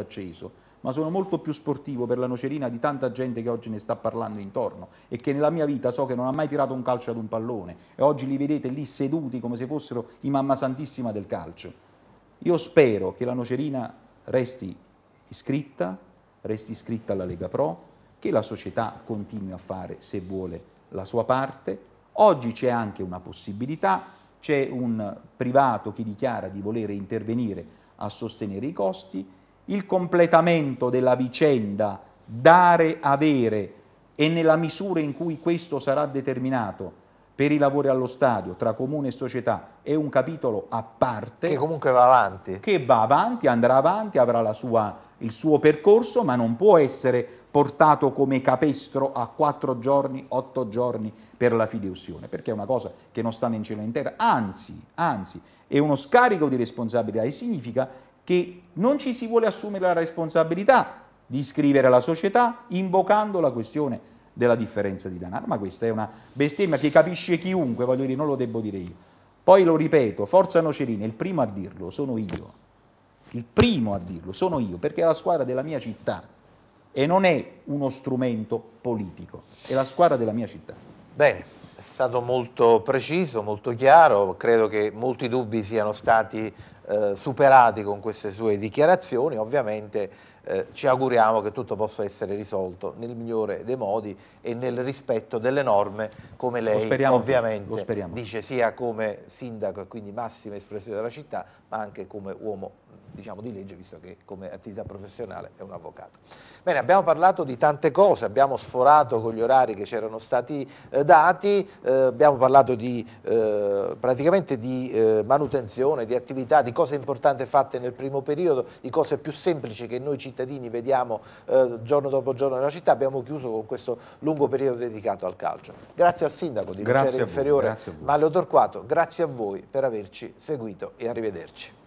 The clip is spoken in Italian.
acceso, ma sono molto più sportivo per la nocerina di tanta gente che oggi ne sta parlando intorno e che nella mia vita so che non ha mai tirato un calcio ad un pallone e oggi li vedete lì seduti come se fossero i mamma santissima del calcio. Io spero che la nocerina resti iscritta, resti iscritta alla Lega Pro, che la società continui a fare se vuole la sua parte. Oggi c'è anche una possibilità, c'è un privato che dichiara di volere intervenire a sostenere i costi il completamento della vicenda dare-avere e nella misura in cui questo sarà determinato per i lavori allo stadio tra comune e società è un capitolo a parte. Che comunque va avanti. Che va avanti, andrà avanti, avrà sua, il suo percorso, ma non può essere portato come capestro a quattro giorni, otto giorni per la fideussione, perché è una cosa che non sta né in cielo né terra, anzi, anzi, è uno scarico di responsabilità e significa che non ci si vuole assumere la responsabilità di iscrivere la società invocando la questione della differenza di denaro, ma questa è una bestemmia che capisce chiunque, voglio dire, non lo devo dire io. Poi lo ripeto, Forza Nocerina, il primo a dirlo sono io, il primo a dirlo sono io, perché è la squadra della mia città e non è uno strumento politico, è la squadra della mia città. Bene, è stato molto preciso, molto chiaro, credo che molti dubbi siano stati eh, superati con queste sue dichiarazioni, ovviamente eh, ci auguriamo che tutto possa essere risolto nel migliore dei modi e nel rispetto delle norme come lei speriamo, ovviamente dice sia come sindaco e quindi massima espressione della città ma anche come uomo diciamo, di legge, visto che come attività professionale è un avvocato. Bene, abbiamo parlato di tante cose, abbiamo sforato con gli orari che c'erano stati eh, dati, eh, abbiamo parlato di, eh, praticamente di eh, manutenzione, di attività, di cose importanti fatte nel primo periodo, di cose più semplici che noi cittadini vediamo eh, giorno dopo giorno nella città, abbiamo chiuso con questo lungo periodo dedicato al calcio. Grazie al sindaco di grazie Inferiore, Mario Torquato, grazie a voi per averci seguito e arrivederci.